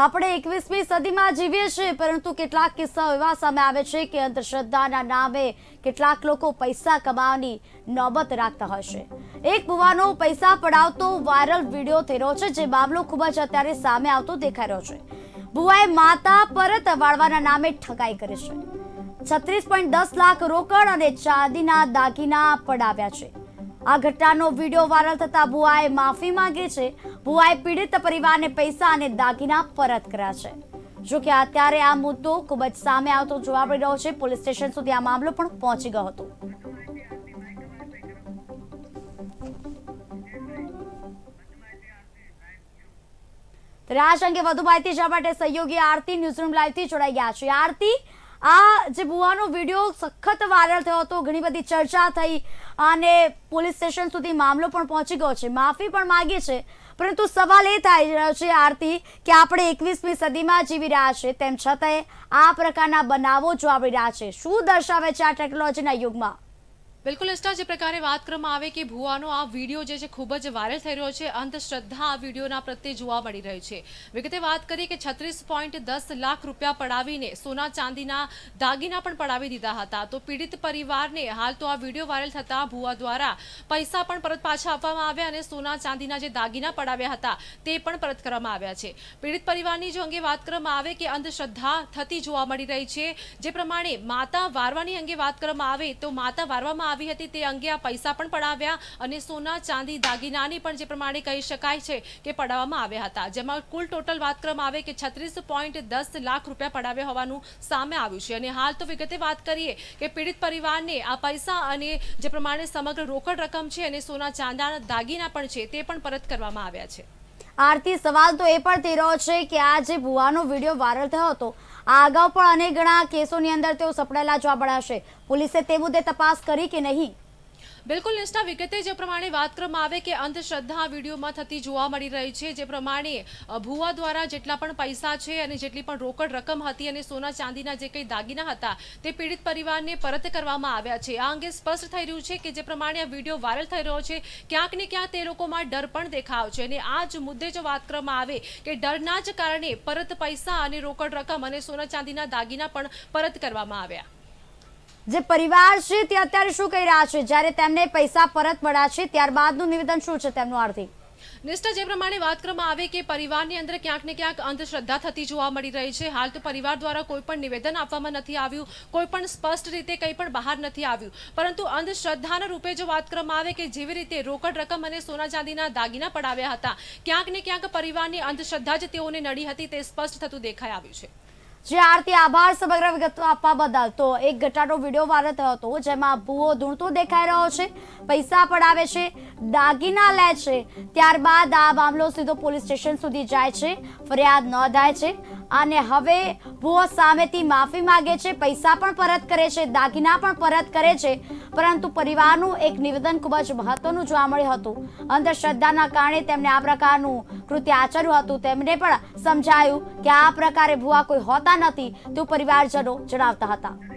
આપણે એકવીસમી સદીમાં જીવીએ છીએ પરંતુ કેટલાક કિસ્સાઓ એવા સામે આવે છે કે અંધશ્રદ્ધાના નામે કેટલાક લોકો પૈસા કમાવાની નોબત રાખતા હોય છે એક યુવાનો પૈસા પડાવતો વાયરલ વિડીયો થઈ રહ્યો છે જે મામલો ખૂબ જ અત્યારે સામે આવતો દેખાઈ રહ્યો છે બુવાએ માતા પરત વાળવાના નામે ઠગાઈ કરી છે છત્રીસ પોઈન્ટ દસ લાખ રોકડ અને ચાંદીના દાગીના પડાવ્યા છે આ ઘટનાનો વિડીયો વાયરલ થતા બુઆએ માફી માંગી છે ભુવાએ પીડિત પરિવારને પૈસા અને દાગીના પરત કર્યા છે જોકે અત્યારે આ મુદ્દો ખૂબ જ સામે આવતો જોવા મળી રહ્યો છે પોલીસ સ્ટેશન સુધી આ મામલો પણ પહોંચી ગયો હતો રાજ અંગે વધુ માહિતી જવા માટે સહયોગી આરતી ન્યૂઝરૂમ લાઈવથી જોડાઈ ગયા છે આરતી આ જે ભુવાનો વિડીયો સખત વાયરલ થયો હતો ઘણી બધી ચર્ચા થઈ અને પોલીસ સ્ટેશન સુધી મામલો પણ પહોંચી ગયો છે માફી પણ માગી છે પરંતુ સવાલ એ થાય રહ્યો છે આરતી કે આપણે એકવીસમી સદીમાં જીવી રહ્યા છે તેમ છતાંય આ પ્રકારના બનાવો જોવા મળી રહ્યા છે શું દર્શાવે છે આ ટેકનોલોજીના યુગમાં બિલકુલ ઇસ્ટા જે પ્રકારે વાત કરવામાં આવે કે ભુવાનો આ વિડીયો જે છે ખૂબ જ વાયરલ થઈ રહ્યો છે અંધશ્રદ્ધા આ વિડીયોના પ્રત્યે જોવા મળી રહી છે વિગતે વાત કરીએ કે છત્રીસ લાખ રૂપિયા પડાવીને સોના ચાંદીના દાગીના પણ પડાવી દીધા હતા તો પીડિત પરિવારને હાલ તો આ વિડીયો વાયરલ થતા ભુવા દ્વારા પૈસા પણ પરત પાછા આપવામાં આવ્યા અને સોના ચાંદીના જે દાગીના પડાવ્યા હતા તે પણ પરત કરવામાં આવ્યા છે પીડિત પરિવારની જો અંગે વાત કરવામાં આવે કે અંધશ્રદ્ધા થતી જોવા મળી રહી છે જે પ્રમાણે માતા વારવાની અંગે વાત કરવામાં આવે તો માતા વારવામાં આવી હતી તે અંગે આ પૈસા પણ પડાવ્યા અને સોના ચાંદી દાગીનાની પણ જે પ્રમાણે કહી શકાય છે કે પડાવવામાં આવ્યા હતા જેમાં કુલ ટોટલ વાત કરવામાં આવે કે છત્રીસ લાખ રૂપિયા પડાવ્યા હોવાનું સામે આવ્યું છે અને હાલ તો વિગતે વાત કરીએ કે પીડિત પરિવારને આ પૈસા અને જે પ્રમાણે સમગ્ર રોકડ રકમ છે અને સોના ચાંદા દાગીના પણ છે તે પણ પરત કરવામાં આવ્યા છે આરતી સવાલ તો એ પણ તેરો છે કે આ જે ભુવાનો વિડીયો વાયરલ થયો હતો આ અગાઉ પણ અનેક ઘણા કેસોની અંદર તેઓ સપડાયેલા જોવા મળ્યા છે પોલીસે તે મુદ્દે તપાસ કરી કે નહીં બિલકુલ નિષ્ઠા વિગતે જે પ્રમાણે વાત કરવામાં આવે કે અંધશ્રદ્ધા વિડીયોમાં થતી જોવા મળી રહી છે જે પ્રમાણે ભુવા દ્વારા જેટલા પણ પૈસા છે અને જેટલી પણ રોકડ રકમ હતી અને સોના ચાંદીના જે કંઈ દાગીના હતા તે પીડિત પરિવારને પરત કરવામાં આવ્યા છે આ અંગે સ્પષ્ટ થઈ રહ્યું છે કે જે પ્રમાણે આ વિડીયો વાયરલ થઈ રહ્યો છે ક્યાંક ને ક્યાંક તે લોકોમાં ડર પણ દેખાવ છે અને આ જ મુદ્દે જો વાત કરવામાં આવે કે ડરના જ કારણે પરત પૈસા અને રોકડ રકમ અને સોના ચાંદીના દાગીના પણ પરત કરવામાં આવ્યા જે પરિવાર છે તે અત્યારે શું કહી રહ્યા છે જ્યારે તેમને પૈસા પરત મળ્યા છે ત્યારબાદનું નિવેદન શું છે તેમનું આર્થિક નિષ્ઠા જે પ્રમાણે વાત કરવામાં આવે કે પરિવારની અંદર ક્યાંક ને ક્યાંક અંધશ્રદ્ધા થતી જોવા મળી રહી છે હાલ તો પરિવાર દ્વારા કોઈ પણ નિવેદન આપવામાં નથી આવ્યું કોઈ પણ સ્પષ્ટ રીતે કંઈ પણ બહાર નથી આવ્યું પરંતુ અંધશ્રદ્ધાના રૂપે જો વાત કરવામાં આવે કે જેવી રીતે રોકડ રકમ અને સોના ચાંદીના દાગીના પડાવ્યા હતા ક્યાંક ને ક્યાંક પરિવારની અંધશ્રદ્ધા જ તેઓને નડી હતી તે સ્પષ્ટ થતું દેખાઈ આવ્યું છે જે આરતી આભાર સમગ્ર વિગતો આપવા બદલ તો એક ઘટાડો વિડીયો વાયરલ થયો હતો જેમાં ભૂવો ધૂણતો દેખાઈ રહ્યો છે પૈસા પડાવે છે દાગીના લે છે ત્યારબાદ આ મામલો સીધો પોલીસ સ્ટેશન સુધી જાય છે ફરિયાદ નોંધાય છે અને હવે ભુવો સામેથી માફી માગે છે પૈસા પણ પરત કરે છે દાગીના પણ પરત કરે છે પરંતુ પરિવારનું એક નિવેદન ખૂબ જ મહત્વનું જોવા મળ્યું હતું અંધશ્રદ્ધાના કારણે તેમણે આ પ્રકારનું કૃત્ય આચર્યું હતું તેમને પણ સમજાયું કે આ પ્રકારે ભુવા કોઈ હોતા નથી તેવું પરિવારજનો જણાવતા હતા